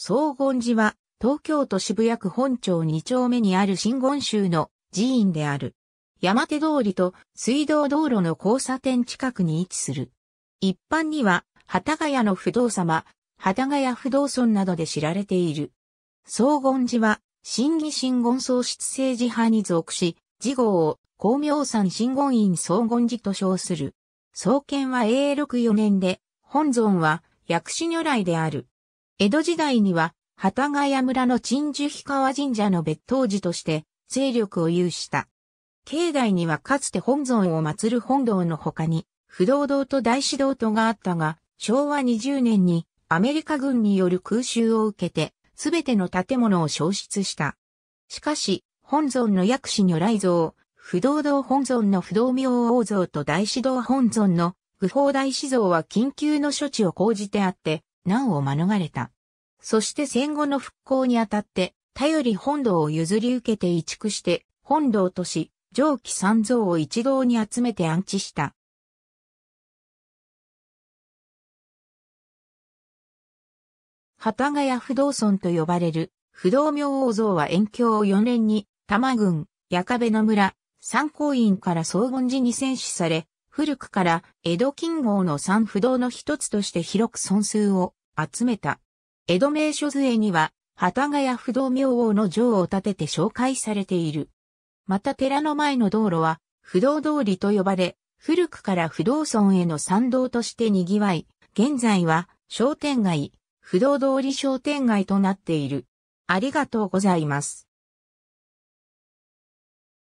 総言寺は、東京都渋谷区本町2丁目にある新言宗の寺院である。山手通りと水道道路の交差点近くに位置する。一般には、幡ヶ谷の不動様、幡ヶ谷不動村などで知られている。総言寺は、新義新言創出政治派に属し、事号を光明山新言院総言寺と称する。創建は永禄4年で、本尊は薬師如来である。江戸時代には、幡ヶ谷村の鎮守氷川神社の別当寺として、勢力を有した。境内にはかつて本尊を祀る本堂の他に、不動堂と大師堂とがあったが、昭和20年にアメリカ軍による空襲を受けて、すべての建物を焼失した。しかし、本尊の薬師如来像、不動堂本尊の不動明王像と大師堂本尊の愚法大師像は緊急の処置を講じてあって、難を免れた。そして戦後の復興にあたって、頼り本堂を譲り受けて移築して、本堂とし、上記三蔵を一堂に集めて安置した。幡ヶ谷不動村と呼ばれる不動明王像は遠京を4年に多摩郡、矢壁の村、三光院から総言寺に戦死され、古くから江戸近郷の三不動の一つとして広く尊数を集めた。江戸名所杖には、幡ヶ谷不動明王の像を建てて紹介されている。また寺の前の道路は、不動通りと呼ばれ、古くから不動村への参道として賑わい、現在は商店街、不動通り商店街となっている。ありがとうございます。